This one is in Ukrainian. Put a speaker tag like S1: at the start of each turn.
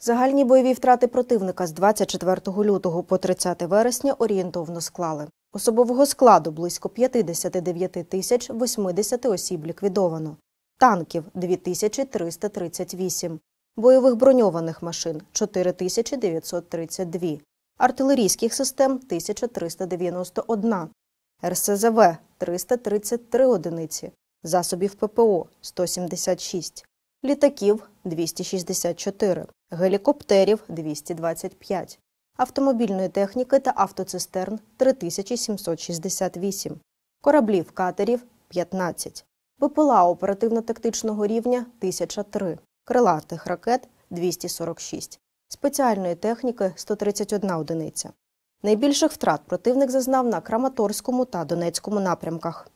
S1: Загальні бойові втрати противника з 24 лютого по 30 вересня орієнтовно склали. Особового складу близько 59 тисяч 80 осіб ліквідовано, танків 2338, бойових броньованих машин 4932, артилерійських систем 1391, РСЗВ 333 одиниці, засобів ППО 176, літаків 264, гелікоптерів 225, автомобільної техніки та автоцистерн 3768, кораблів катерів 15, БПЛА оперативно-тактичного рівня 1003, крилатих ракет 246, спеціальної техніки 131 одиниця. Найбільших втрат противник зазнав на Краматорському та Донецькому напрямках.